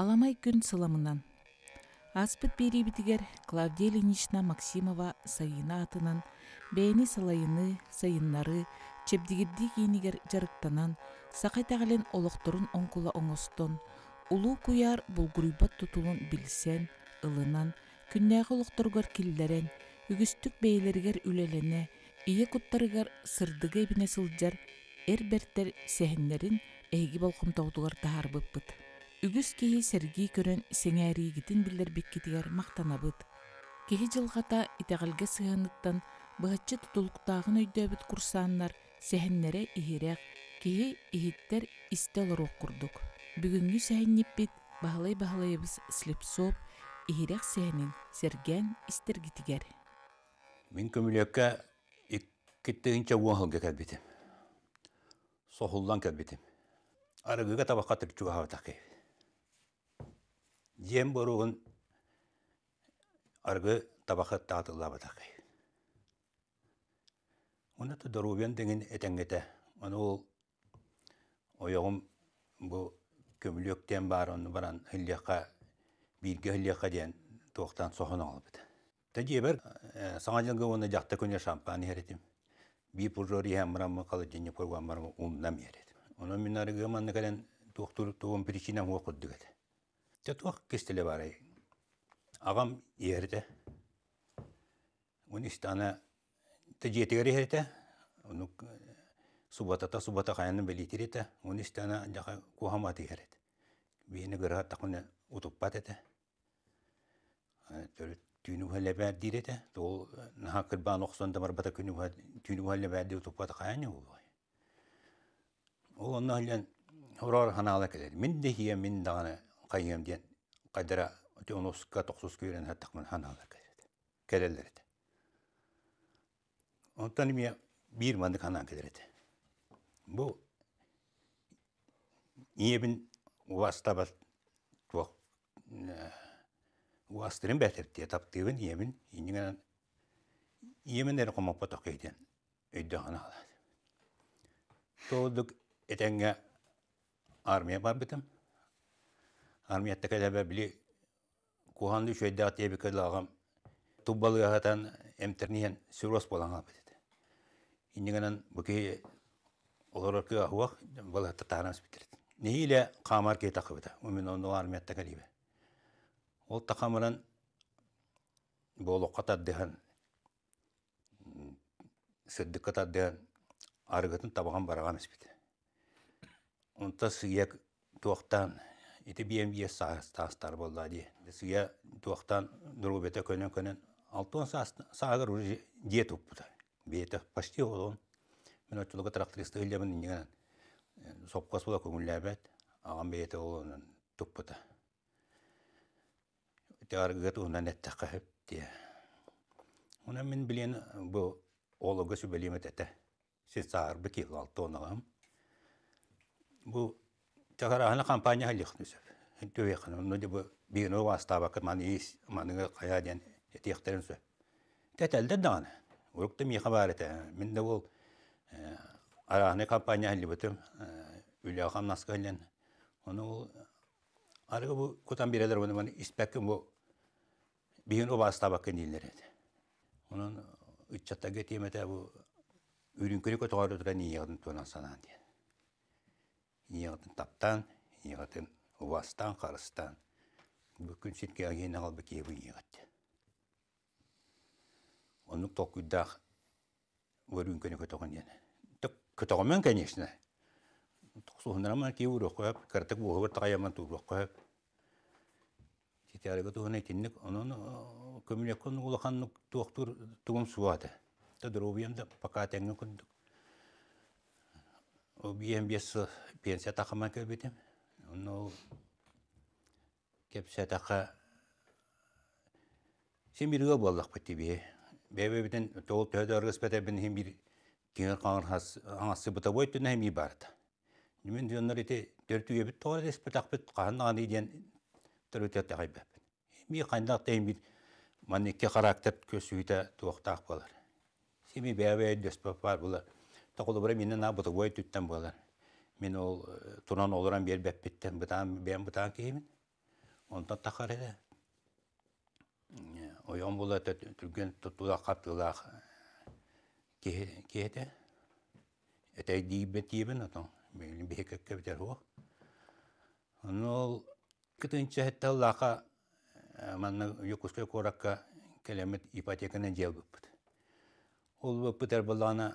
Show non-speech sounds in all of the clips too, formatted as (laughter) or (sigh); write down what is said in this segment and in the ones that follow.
аламай күн сыламынан аспыт беребитигер клавдия ильинична максимова саина атынан бээни салайыны сайыннары чебдигирди кийинигер жарыктанан сакай олокторун оңкула оңостон улуу куяр булгуруйбат тутулун билсен ылынан күннәгі ұлықтырғыр килдерен үгүстүк бейлергер үлелене ийе куттарыгер сырдығы ебіне сылджар, әрберттер сәхінлерін әйгі болқым тоғдығыр үгүс кеһи сергий көрөн сеңээригитин билдербиккитигер мактанабыт кии жылгата итегалге сыаныттан быгачы тутулуктаагын өйдөбүт курсааннар сэһеннере иһирэх кии иһиттер исте олоруох курдук бүгүнгү сэһенниппит баһалай баһалайыбыз слепсоп иһирэх сэһенин серген истергитигер мин көмүлөккө иккиттигинче уонхылга кэлбитим сохуллан кэлбитим арыгыга табакка тирчугаабатаккейб Дем боруын арғы табақы татылабатақы. Оны тұдырубен деген әтәңгеті. Оны ол ойығым бұ көміліктен бар, оны баран хілдеққа, бірге хілдеққа дейін тоқтан соғын алып Тәді бір, саңа жылғы оны жақты көне шампан еретім. Би пұржор ең мұрамы қалы және қорған барымы ұмнам еретім. Оны мен арығы маңны кәлін тоқтырып туғын причинам оқыдды кәді. Те туақ кестеле барай. Ағам ерді. Оны істана те жетігері ерді. Оны э, субатата субата қайанын бәлетер еті. Оны істана жақа кухаматы ерді. Бейіні ғырға тақыны ұтыппат еті. Э, Түйіні ғале бәр дейді еті. Ол э, наға кірбан оқсан дамар бата күні ғале бәр дейді ұтыппат қаяны ол. Ол онна ғален ұрар ханалы келеді. Мен де хия, мен қайым ден қадыра тионоска тоқсыз күйрен хаттықмын ханалар кәдеді. Кәделер еді. Онтан мен бір мандық ханан кәдереді. Бұл ебін уастабат тоқ уастырын бәтерді таптығын емін еніңен еміндер қомаппа тоқ кейден үйді ғана алады. Толдық әтәңге армия бар бітім армиятта кәләбә били куһанды шөйдә ат ебе кәлагам туббалы яһатан эмтерниен сүрос боланга бит. Иннигенен буки оларакы ахвах бала татаранс бит. Нигиле камар ке тақыбыта. Умен онда армиятта кәлибе. Ол тақамыран болоққа таддыхан сыддыққа таддыхан арғытын табаған бараған бит. Онта сыяк туақтан ити бием ес саастар болла ди. Сия туақтан другубете көнен көнен алтон саагыр уже дет уппута. Бете почти олон. Мен трактористы сопқас бола Аған бете туппута. унан әтті Уна мен білен бұл олығы сөбелемет Бұл Тахараһына компания халихнус. Төйехін, ну дебі бейіну вастаба кырман ес, маныга қая ден тектерін сөп. Тәтәлді дан, өрікті миға бар еті. Мен де ол э, арағыны компания әлі бітім, э, үлі ақам насқа әлін. Оны ол, арығы бұл көтан берелер, оны бұны іспәкім бұл бейіну вастаба кын елдер еді. Оның үтчатта кетеметі бұл үрінкірі көтіғар өтірі не еғдың туынан санан неғатын таптан, неғатын ұвастан, қарыстан. Бүкін сетке ағейін ағалбы кебі неғат. Оның тоқ күддақ өрін көне көтоған дені. Тік көтоғымен, конечно. Тұқсуғынраман кей өрі қойып, кіртік бұғы бір тағаяман тұры қойып. Сетярығы тұғын әйтіндік, оның көмілеккін ұлықанның туақтыр тұғым суады. Тұдыр обиямда пока тәңгі күндік. Объем бес пенсия тақама көбетем. Ну, кепсе тақа семирге болдық бөтті бе. Бәбебеден тоғыл төді ұрғыс бәтәбін хем бір кеңір қаңырхас аңасы бұта бой түні әмей барды. Немен дүйіндер еті төрті өбіт тоғыр дес бітақ біт қағын ағын еден тұр түрөтет тәғай бәбін. Емей қайындақ тәйім бір манекке көсі өте тоқтақ болар. Семи бәбе бөп бар болар. Тақолыбыра менен на бұтығой түттен болар. Мен ол э, тунан олыран бер бәппеттен бұтан, бен бұтан кеймін. Онда тақар еді. Э, Ойон бола түрген тұттуда қаптылақ э, кейді. Әтәй дейбі дейбін отын. Мен бейкекке бітер ол. ол күтінші әтті Аллақа манны юкуске коракка келемет ипотеканы жел бұппыт. Ол бұппыт әрбалана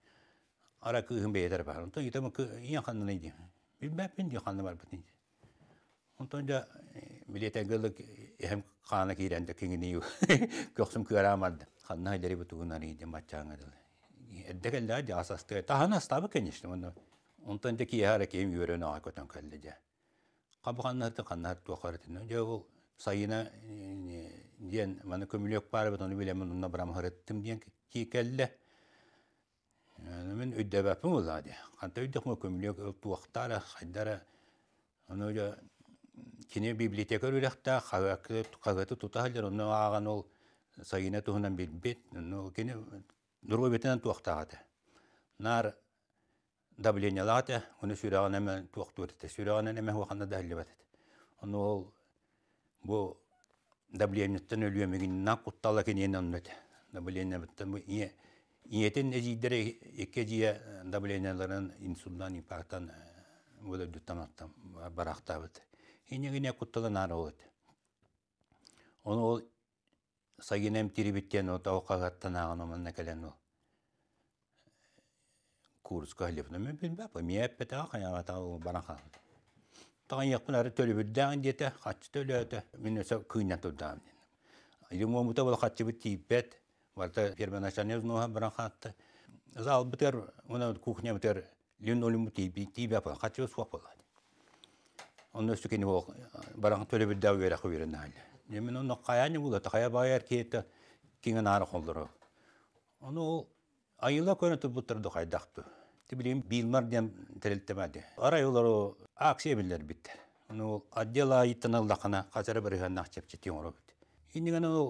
ара кыһым бэйэтэр баар. Онто итэмэ ия ханнына иди. Билбэппин ди ханна бар бутин. Онто да билетэ э, гылык э, эхэм хана кирэн дэ кингини ю. (laughs) Көхсүм кырамад. Ханна дери бутугунар иди матчаңа дэ. Эддэгэл дэ асасты. Тахана стабы мана Мен өйдәбәпім ол ады. Қанта өйдек мы көмілек туақтары, қайдары, оны өлі кине библиотека үліқті, қағаты тұтағылдар, оны аған ол сайына тұғынан білбет, оны кине нұрғы бетінен туақтағады. Нар давление латы, оны сүрағын әмі туақты өтті, сүрағын әмі уақанда дәлі бәтеді. Оны ол бұл давлениеттен өлемегін нақ құтталы кенен оны өті. бұл Иетен эзиддер икке дия давленияларын инсулдан ипактан вот дүттаматта барахтабыт. Инегине кутталан ары болот. Оны ол сагинем тирибиттен от ауқағаттан ағын оманна кәлен ол. Курс көліпні мен білбәп, мен әппеті ақын ағата ол баран қалды. Тағын еқпін әрі төлібіддәң деті, қатшы төлі өті, мен өсі күйінен тұрдағым. Римомыта ол қатшы біт тиіппет, Варта первоначально узнуға бұран қатты. Зал бітер, оны кухня бетер, линолеум тиби, тиби апа, қатшы өз қуақ болады. Оны өсті кені ол э, баран төлі бір дәу вере қой берін әлі. Демен оны қая не болады, қая байар кетті, кенген ары қолдыру. Оны ол айыла көрінті бұттырды қайдақты. Тебілейм, билмар дем тірілттемәді. Арай олар ол аксия білдер бітті. Оны ол отдела айттын алдақына, қазір бір ғаннақ чепчеттен ұрып бітті. Енді ғана ол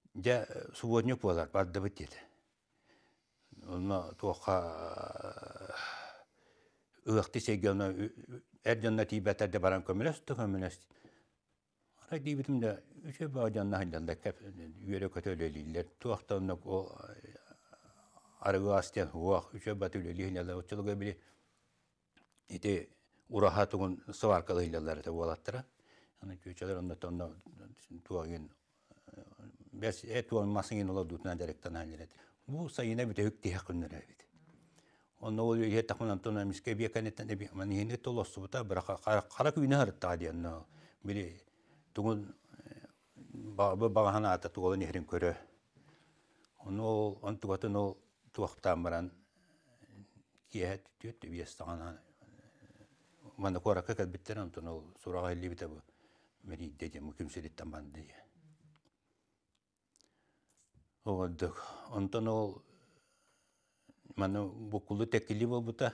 Жа субодню болар, барды бұд деді. Оны тоқа ұйықты сегені әрденна тибеттерде баран көмілес, тұ көмілес. Ара дейбітім де, үші бағданна хайдалда кәп, үйері көтөлелейлер. Туақтанны ол арығы астен хуақ, үші батөлелейлер, ұтчылығы білі. Ете ұраха тұғын сыварқылы хилалары та болаттыра. Оны күйчелер, онда тұғын туағын Бәс эт уймасын ин ола дутна директан хәлләрәт. Бу сайына бит өк тиһә күннәре бит. Онны ул йә тахман антона мискә бия кәнеттән би мен һине толосы бута кара тугун бабы багана ата нехрин көрө. Оны ол ол баран кора ол сурага илли бу. дедем дие Олдык. Онтон ол мана букулы текили болбута.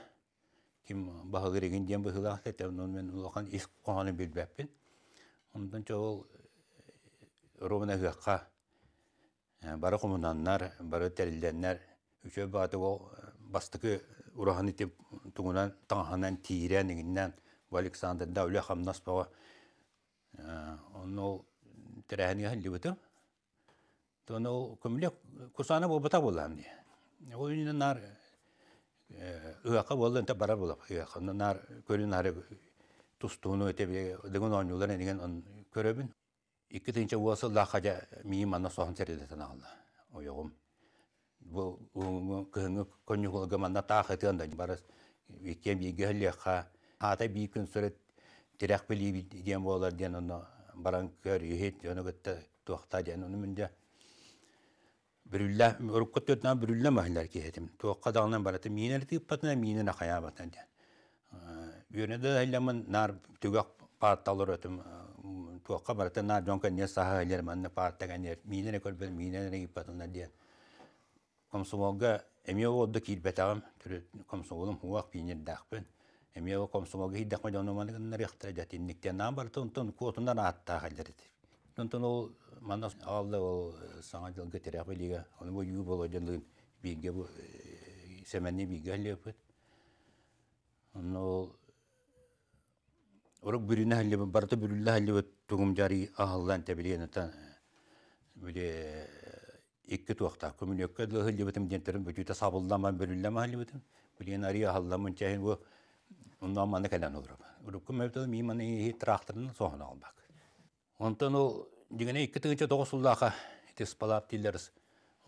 Ким бахалыр еген диен бахылах тетен он мен улахан иск қоғаны билбеппин. Онтон чо ол э, ровна гықа э, бары комунаннар, бары терилденнер үчө баты ол э, бастыкы урахан итеп тугунан таңханан тиирен игиннен Александр Давля хамнас оны Онол терәһәнигә хәлли бутып, Тону ол көмілек кусаны бобыта болам ди. Ол үйінен нар э, ыақа болдан та бара болап ыақа. нар көлі ары тустуыны өте бе э, дегін ойнулар деген он көрөбін. Икки тынча уасы лахаджа мии манна сохан середетен алла. Ойоғым. Бұл кыңы конюхулға мана тақ етіғанда барас векем еге леха. Ата бий күн сөрет тирәк білей ден болар ден баран көр үйет. Оны көтті туақта ден оны Bürülle, rukut dörtten bürülle mahiller ki hetim. Tuğqa dağından baratı minen tip patına minen akaya batan diye. Yöne de hellemin nar tügak pattalar ötüm. Tuğqa baratı nar jonka ne saha heller manna patta ganer. Нантан ол манас алды ол саңа дел гетеряк билиге. Аны бу юг боло делин биге бу семенни биге лепет. ол Орок бүрүнө хәлле барта бүрүлле хәлле тугум жари ахалдан тәбилиен ата. Биле икки туакта көмүлөккө дел хәлле бетем дентерин бүтүтә сабылдама бүрүлле мәхәлле бетем. бу Онтан ол дегене екі тігінші тоғысылдаққа теспалап тілдеріз.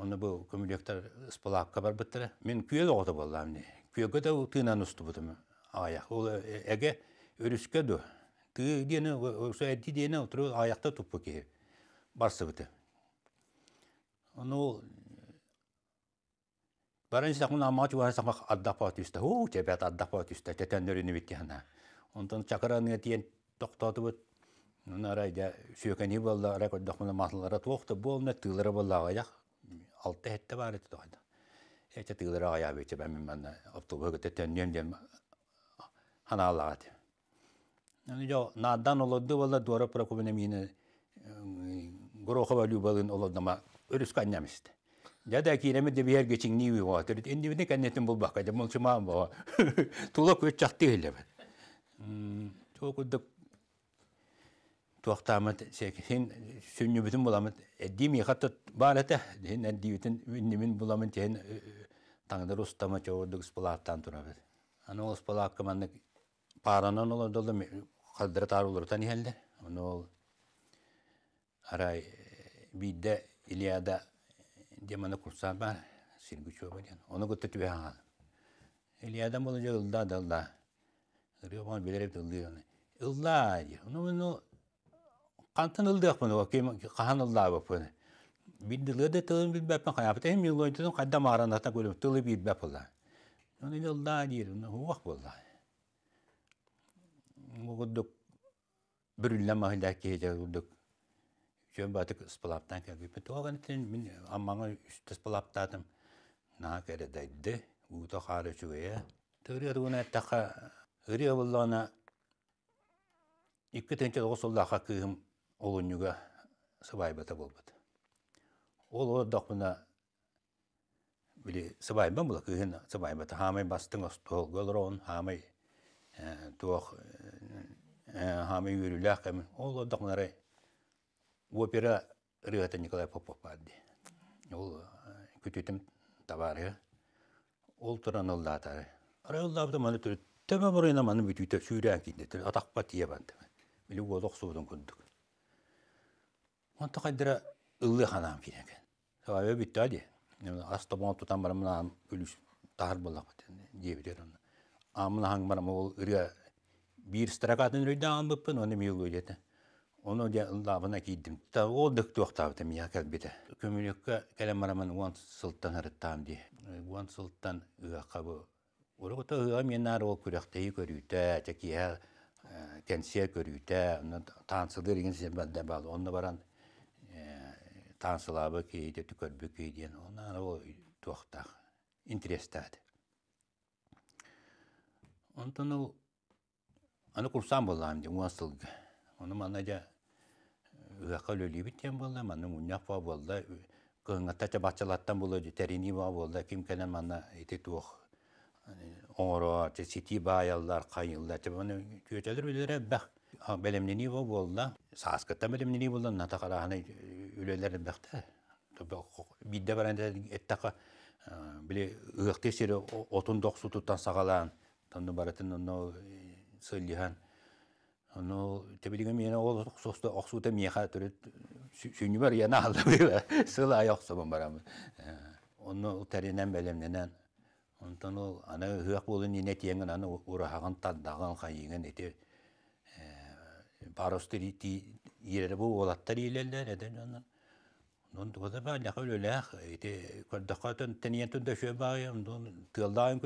Оны бұл көмілектер спалаққа бар біттірі. Мен күйел оғыты болдам. Күйеге де тыйнан ұсты бұдым. Аяқ. Ол әге э, өріске ду. Түй дені, өсі әдді дені отыру аяқта тұппы кейіп. Барсы біті. Оны ол Баран сақын амачы бар сақмақ аддапа түсті. О, тебет аддапа түсті. Тетендеріні бітті хана. Онтан чакараның әтиен тоқтаты бұд. Нарайда сөйкәне болла, ара көрдөхмөна маһлылара тоохта болна тылара боллагаях. Алты хетте бар ит тохта. Эте тылара ая бече бәм мен автобус көтәтән нем дем ханалага ди. Ну я надан олодды болла дуара прокубене мине горохова любалын олоддама өрүскәннәмисте. Дәдә кирәме дә бер гечең ни ви ватыр. Инде мине кәннәтем бул бакка дә мулчымам бава. Тулак өч чакты хеле. М, чокудык туақтамыт сен сүннүбүтүн буламыт эддим иха тот баалата ден эддибитин үннүмүн буламын тен таңдар устама чоордук спалааттан турабыз аны ол спалаак команды паранан ол долда калдыра тани ихелдер аны ол арай бидде илияда деманы курсан бар сирги чоба ден оны гутта түбехаган илиядан болу жо ылда дылда ырыомон билереп ылды ылда дир ну Qantın ıldık bunu, qahan ıldığa bak bunu. Bildiğe de tılın bilbepin kayapıda hem yıllıydın kaddam ağranatına ол үннүгө сыбайбата болбут ол оддохмуна били сыбайба була кыын сыбайбата хамай бастың остол голрон хамай э, туақ, э, хамай үйрілі кем ол оддохмунары опера рыгата николай попов бадди ол э, күтетім табары ол туран ылдаатары ырылдаабыта маны түрүттөмө мурына маны бүтүүтө сүүрään Атақпа тие тиебан билүү олок суудун күндік. Онто такой дыра ылы ханам финекен. Савабе битті ади. Аста бұна тұтан барам мұна өліш тағыр болақ бәтен. Дебедер оны. Амына хаң барам ол үрі бір стракатын үрейді аған бұппын, оны мейл өйдеті. Оны де лабына кейдім. Та ол дықты оқтабы тәмі якәл біті. Көмілекке кәлем барамын уан сылттан ырыттам де. Уан сылттан ұяққа бұ. Орығы та ұға мен ары ол күректейі көрүйті, тәкия кәнсе көрүйті, таңсылыр деген сен бәлді балы. Оны баран таңсылабы кейде түкөрбү кейде онан ол туақтақ интерестат. онтон ол аны курсан болам де уасыл оны мана жа ыакка лөлибит тем болам аны уняк ба болда тача бачалаттан боло терини ба болда ким келен мана ити туох оңоро сити баяллар кайыллар муну көтөлөр билер бах белемнени ба болда сааскаттан белемнени болды, ната үлелерін бақта бидде баран эттака э, биле ыыкты сире отун доксу туттан сагалаан тонду барытын оно э, сыллихан оно тебилиге мен ол состу оксута меха төрөт сүйүнү бар яна алда била (laughs) сыл аяк собон барам э, оно таринен белемненен онтон ол ана ыак болун ине тиеңин аны урахаган таддаган кайыгын эти паросты ирере бұл олаттар ийлелер эден анан Nun tuğda ben yakal öyle da şöyle nun gün ana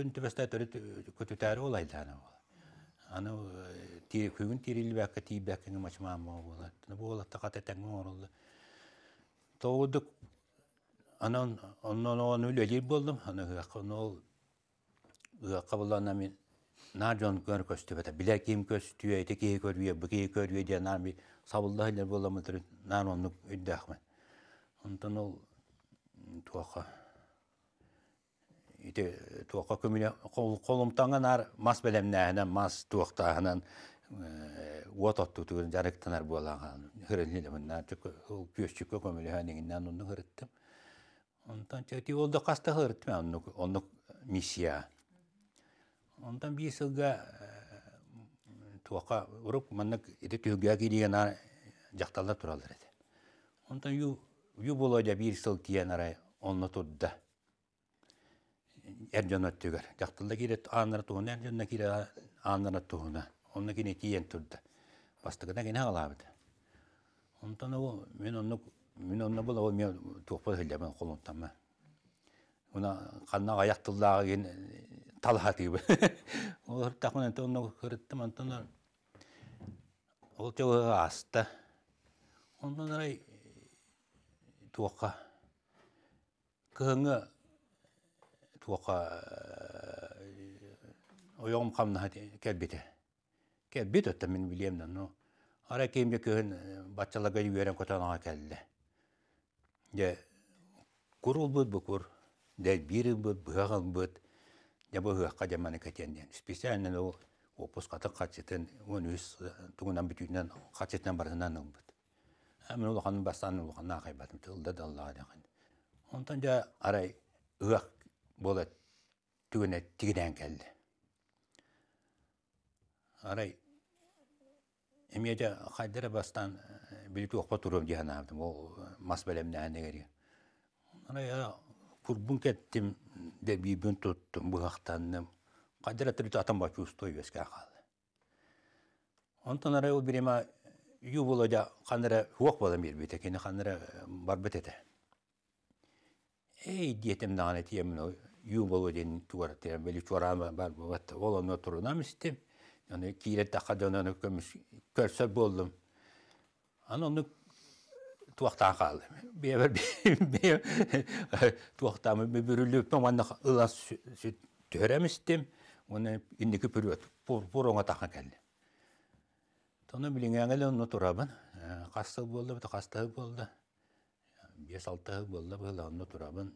buldum. Ana ol min narjon gör bile онтон э, ол туоха ите туоха көмүнө кол мас белемнәһенен мас туохтаһынан от отту миссия онтан юболойда бір сыл киянара онно турда эрден өттүгөр жактылда кирет аанара тугуна эрденна кире аанара тугуна онно кине кейін турда бастыгына кине алабыт онтон ол мен онно мен онно була ол мен туоппа хилдемен колунтама Оны канна аяктылдагы ген талха тибе ол тахман онно көрөттүм антон ол жолу асты ондан арай туаққа кыһыңы туаққа ояғым қамнаға кәлбеті кәлбет мен білемін но ара Әмін ұлған ол ұлған ағай бәдім тұлды далла деген. Онтан жа арай ұғақ болы түгіне тігіден келді. Арай Эмеде қайдыры бастан э, білгі оқпа тұрып деген ағдым, ол э, мас бәлемді әне кере. Арай күрбін кеттім, де бейбін тұттым, бұғақтандым. Қайдыры тұрды атам бачу ұстой бәске ақалы. Онтан арай ол бірема ю було да ханара хуак бала мир бите кене ханара бар ей Эй диетем наны тиемно ю боло ден туар тем бели чорама бар бат волоно турунам истем. Яны кире тақа дөнөнө көмүш көрсө болдум. Ананы туақтан қалды. Бебір туақтамы бүбүрүлүп маманны ылас сүт төрәм истем. Оны иннеке пүрөт. Пур пур оңа тақа Тону билиңәңе ле онны турабын. болды, қаста болды. 5-6 болды, бит онны турабын.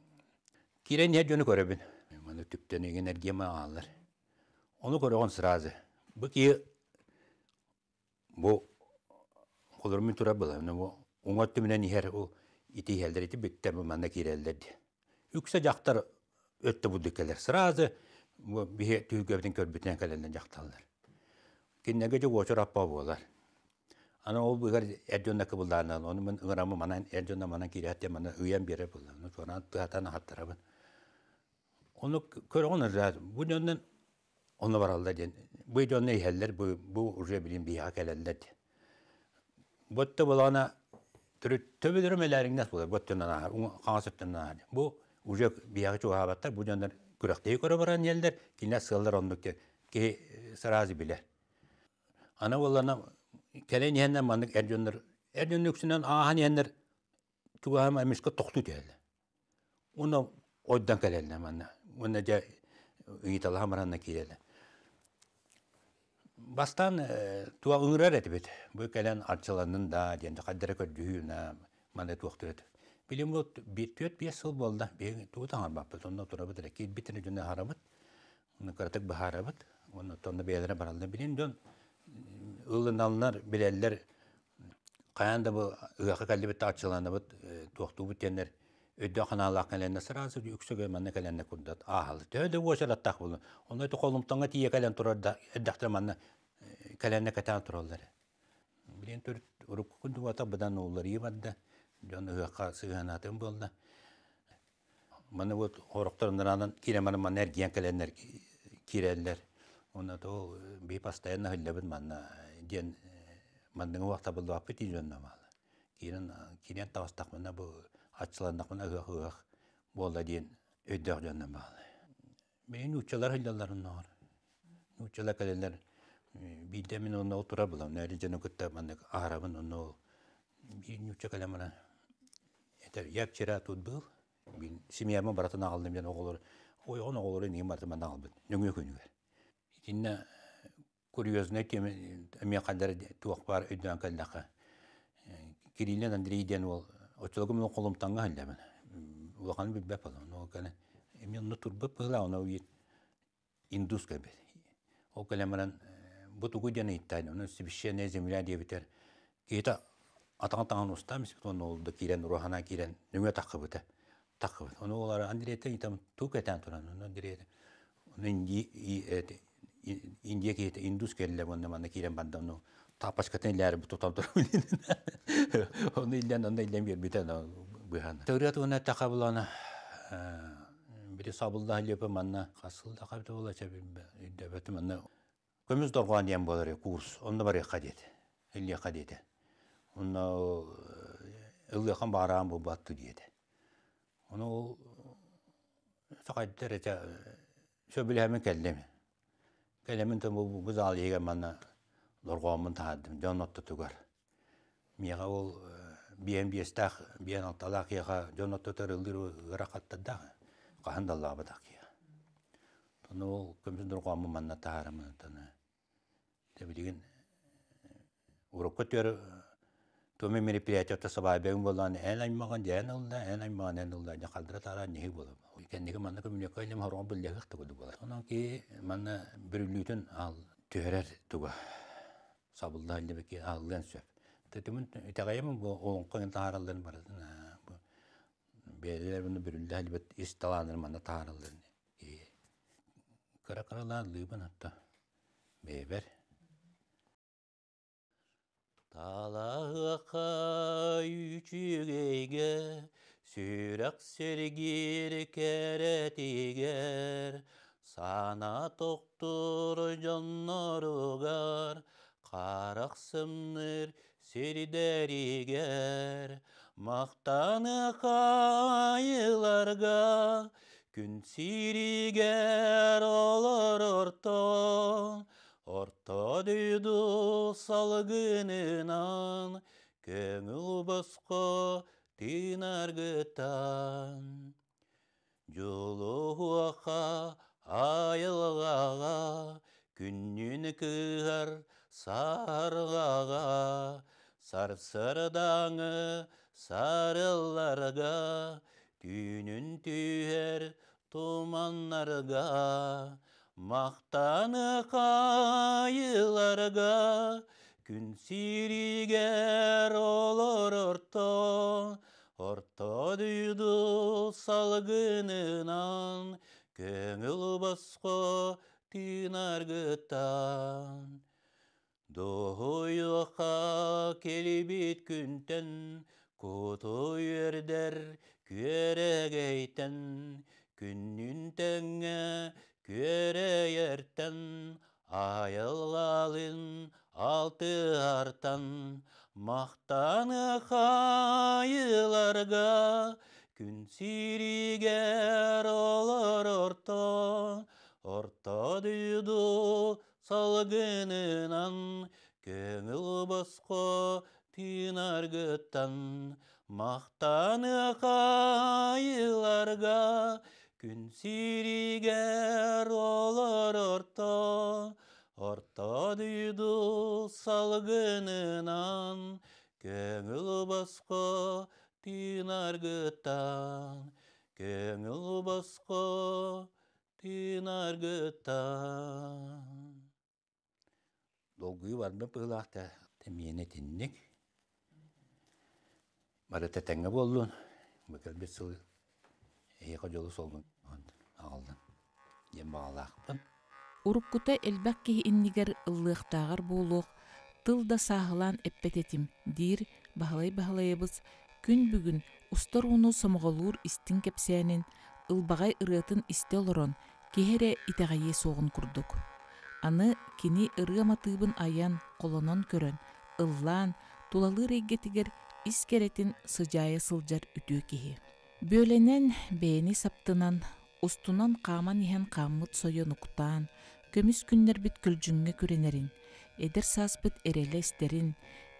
не алар. Оны көрөгөн сразы. Бу ки бу колурмун турап бала. Бу оңотты менен ихер у жактар сразы киннеге же очор аппа болар. Ана ол бігер оны мен ыңырамы манан әрденна манан мана үйен Бу Бу уже билим уже бу Ana olana kere niyenler mandık erjönler. Erjön nüksünen aha niyenler tuğahama emişke toktu diyeli. Onu oydan kalelle manna. Onu da üyit Allah'a maranna kireli. Bastan ылыналнар билеллер каянда бу ыакы калибет ачыланы бу э, тохту бутеннер өйдө ханалак келенне сразу үксөгө манна келенне курдат ахал төдө тие э, болды вот ден мандыңы уақта бұл вапы тизонна малы. Кейін кейін тағыстақ мұна бұл атшыландық мұна ғық ғық болда ден өддіғ жонна малы. Мен үтчалар хылдаларын нағыр. Үтчалар кәлелер бейді мен оны отыра бұлам. Нәрі жаны күтті мандық ағарабын оны ол. Мен үтча кәлеміна. Әтір, яп чира тут бұл. Мен семьямы баратын ағылдым жан оғылыр. Ой, оғын оғылыр, нең бартыман ағылбын. Нүңе көнігер. Инна курьезно эме кадар туох бар өйдөн кэлдакы. Кириллен Андрейден ол отчылыгы мен колумтанга хәлдәмен. Улахан бит бәп алам. Ну кәне мен ну турбы пыла она уйт индус кебе. О кәлемрен бу тугы дәне иттән. Ну сибишене земля дип Кита атаң таңын устам сит он олды кирен рухана кирен нүңә тақып бите. Тақып. Оны олар Андрейден итәм тук әтән туран. Андрейден. Нинди и Индия кейте индус келле бонна манна кирен банда ну тапашкатын ләр бу тотам тор билин. Оны иллен анда иллен бер битен быхан. Тәүрәт уна тақа булана. Бире сабылда лепе манна қасылда қабда була чабе инде бәтем манна. Көмүз дорган ям болар курс. Онда бар қадет. Илле қадет. Онда ылы хан барам бу батту диеді. Оны ол сақайды дәрәте сөбіләмі кәлдеме. Элемент бұл біз ал еген маңна лорғамын тағадым, жон отты түгір. Меға ол э, биен биестақ, биен алталақ еға жон отты түрілдір ғырақаттадақ, қағандалаға бадақ еға. Тұны ол көмсін лорғамын маңна тағарымын, тоны. Дебілеген, ұрыққа э, түрі Томи мероприятие то сабай бен болан эн аймаган ден алда эн аймаган эн алда калдыра тара неги болам. Кендиге манна көмүлө кайлым хорон билдеги тугуду болар. Анан ки манна бүрүлүтүн ал төрөр туга. Сабылда илбеки алган сөп. Тетимин тагайым бу олон кын таралдын бар. Бу белер буну бүрүлдө албет исталаныр манна таралдын. Кара-каралар лыбын атта. Бебер. Алаға үчігейге, Сүйрәк сергер кәрәтегер, Сана тоқтыр жаннаругар, Қарақсымныр сердәрегер, Мақтаны қайыларға, Күн сиригер олар орто Орта дүйді салгынынан, көңіл басқа тинаргытан. Жолуақа айылғаға, күннен кығар сарғаға, сарсырдаңы сарыларға, күнүн түйер туманларға мақтаны қайыларға күн сиригер олар орто орто дүйді салғынынан көңіл басқо тынаргытан келіп келбит күнтен кутуердер күерегейтен Күннің тәңі ерттен, ертен, айылалын алты артан, мақтаны қайыларға, күн сиригер олар орто, орто дүйду салғынынан, көңіл басқо тинар гөттан, мақтаны хайыларға, Күн сиригер олар орта, орта дүйді салгынынан, көңіл басқа тинаргыттан, көңіл басқа тинаргыттан. Долгуй бармы пылақта, темиене тинник. Марата тәңі болдың, бүкіл бет Эйқа жолы солын ағылдым. Ем бағалақпын. Уруккута элбәк иннигер ыллыахтагар болук, тыл да эппететим диир күн бүгүн устар уну сомголуур истин ұлбағай ылбагай ырыатын исте олорон кеһере соғын курдук. Аны кини ырыаматыыбын аян колонон көрөн ыллаан тулалы рейгетигер ис керетин сыжайы сылжар үтүү Бөленен бейіні саптынан, ұстынан қаман иһен қаммыт сойон уктаан, көмүс күннер бит көренерін, күренерин, эдер саспыт эреле истерин,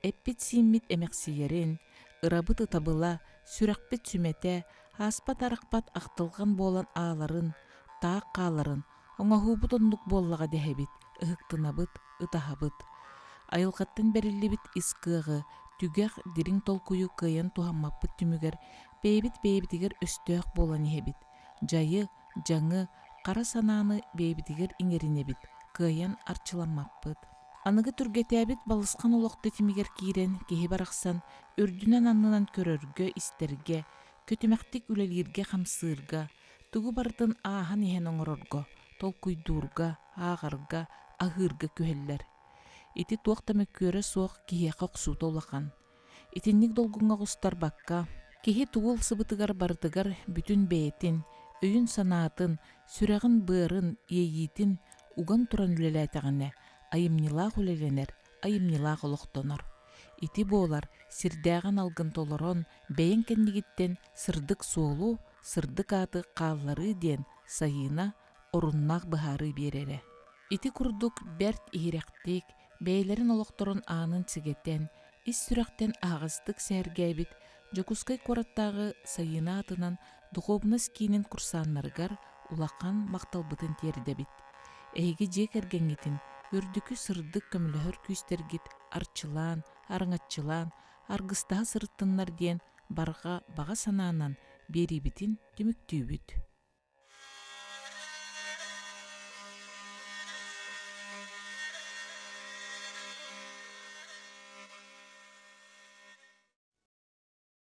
эппит симмит эмексиерин, ырабыт ытабыла, сүрәкпит сүмете, аспат арақпат ақтылған болан аларын, та қаларын, оңахубут онлук боллаға дехебит, ыһыктынабыт, ытахабыт. Айылғаттан бериллибит біт түгәх дириң толкую кыйын туханмаппыт түмүгер бейбит бейбитигер өстөөх болан иһебит жайы жаңы кара санааны бейбитигер иңеринебит кыйын арчыламмаппыт аныгы түргетээбит балыскан улокту тимигер киирен киһи барахсан үрдүнөн анынан көрөргө истерге көтүмәктик үлелирге хамсыырга тугу бартын аахан ихен оңорорго толкуйдуурга аагарга ахыырга күхеллер ити туохтамы көрі соқ киһиэхэ охсуута улахан итинник долгуңа құстар бакка киһи тугул сыбытыгар барытыгар бүтүн бээтин өйүн санаатын сүрэҕин быырын иэйиитин уган туран үлэлээтэҕинэ айымнилаах үлеленер айымнилаах олохтонор ити боолар сирдээҕин алгын толорон бэйэн кеннигиттен сырдык суолу сырдык ааты қалары диэн сайына оруннаах быһаары биэрэре ити курдук бэрт бейлерін олоқторын аанын сигеттен, ис сүрөктен ағыстық сәргәйбіт, жокускай қораттағы сайына атынан дұғобны скинін курсаннаргар улақан мақталбытын тердебит Эйгі жек әргенгетін, үрдікі сырдық көмілігір күйістергет арчылан, арыңатчылан, арғыста сырыттынлар ден барға баға санаанан берибитин түмүктүүбүт